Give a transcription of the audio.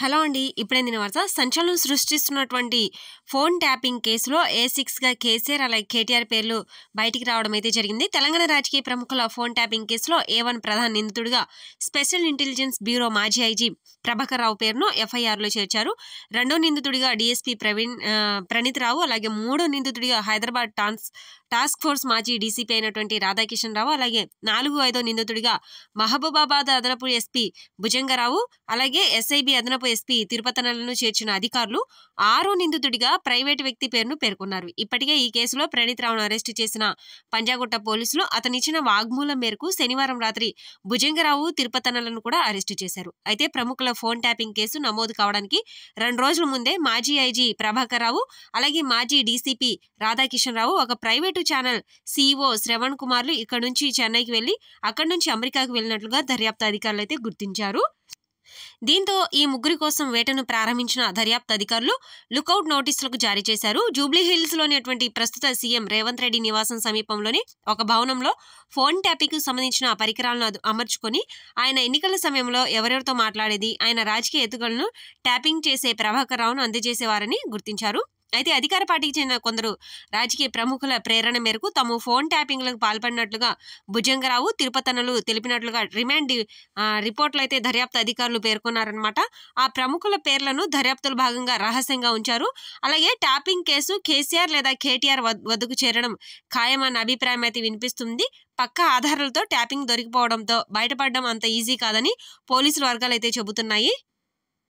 hello అండి ఇప్పుడే దీని వరుస సంచలనం సృష్టిస్తున్నటువంటి ఫోన్ ట్యాపింగ్ కేసులో ఏ సిక్స్గా కేసీఆర్ అలాగే కేటీఆర్ పేర్లు బయటికి రావడం అయితే జరిగింది తెలంగాణ రాజకీయ ప్రముఖుల ఫోన్ ట్యాపింగ్ కేసులో ఏ వన్ ప్రధాన నిందితుడిగా స్పెషల్ ఇంటెలిజెన్స్ బ్యూరో మాజీ ఐజీ ప్రభాకర్ రావు పేరును ఎఫ్ఐఆర్లో చేర్చారు రెండో నిందితుడిగా డిఎస్పీ ప్రవీణ్ ప్రణీత్ రావు అలాగే మూడో నిందితుడిగా హైదరాబాద్ టాన్స్ టాస్క్ ఫోర్స్ మాజీ డీసీపీ అయినటువంటి రాధాకిషన్ రావు అలాగే నాలుగు ఐదో నిందితుడిగా మహబూబాబాద్ అదనపు ఎస్పీ భుజంగరావు అలాగే ఎస్ఐబి అదనపు ఎస్పీ తిరుపతనలను చేర్చిన అధికారులు ఆరో నిందితుడిగా ప్రైవేటు వ్యక్తి పేరును పేర్కొన్నారు ఇప్పటికే ఈ కేసులో ప్రణీత్ రావును అరెస్టు చేసిన పంజాగుట్ట పోలీసులు అతనిచ్చిన వాగ్మూలం మేరకు శనివారం రాత్రి భుజంగరావు తిరుపతనలను కూడా అరెస్టు చేశారు అయితే ప్రముఖుల ఫోన్ ట్యాపింగ్ కేసు నమోదు కావడానికి రెండు రోజుల ముందే మాజీ ఐజీ ప్రభాకర్ రావు అలాగే మాజీ డీసీపీ రాధాకిషన్ రావు ఒక ప్రైవేటు ఛానల్ సీఈఓ శ్రవణ్ కుమార్లు ఇక్కడ నుంచి చెన్నైకి వెళ్లి అక్కడి నుంచి అమెరికాకు వెళ్ళినట్లుగా దర్యాప్తు అధికారులు అయితే గుర్తించారు దీంతో ఈ ముగ్గురి కోసం వేటను ప్రారంభించిన దర్యాప్తు అధికారులు లుకౌట్ నోటీసులకు జారీ చేశారు జూబ్లీహిల్స్లోనేటువంటి ప్రస్తుత సీఎం రేవంత్ రెడ్డి నివాసం సమీపంలోని ఒక భవనంలో ఫోన్ కు సంబంధించిన పరికరాలను అమర్చుకొని ఆయన ఎన్నికల సమయంలో ఎవరెవరితో మాట్లాడేది ఆయన రాజకీయ ఎత్తుగలను ట్యాపింగ్ చేసే ప్రభాకర్ రావును అందజేసేవారని గుర్తించారు అయితే అధికార పార్టీకి చెందిన కొందరు రాజకీయ ప్రముఖుల ప్రేరణ మేరకు తమ ఫోన్ ట్యాపింగ్లకు పాల్పడినట్లుగా భుజంగరావు తిరుపతనులు తెలిపినట్లుగా రిమాండ్ రిపోర్ట్లు అయితే దర్యాప్తు అధికారులు పేర్కొన్నారనమాట ఆ ప్రముఖుల పేర్లను దర్యాప్తుల భాగంగా రహస్యంగా ఉంచారు అలాగే ట్యాపింగ్ కేసు కేసీఆర్ లేదా కేటీఆర్ వద్దకు చేరడం ఖాయమన్న అభిప్రాయం అయితే వినిపిస్తుంది పక్క ఆధారాలతో ట్యాపింగ్ దొరికిపోవడంతో బయటపడడం అంత ఈజీ కాదని పోలీసులు వర్గాలు అయితే చెబుతున్నాయి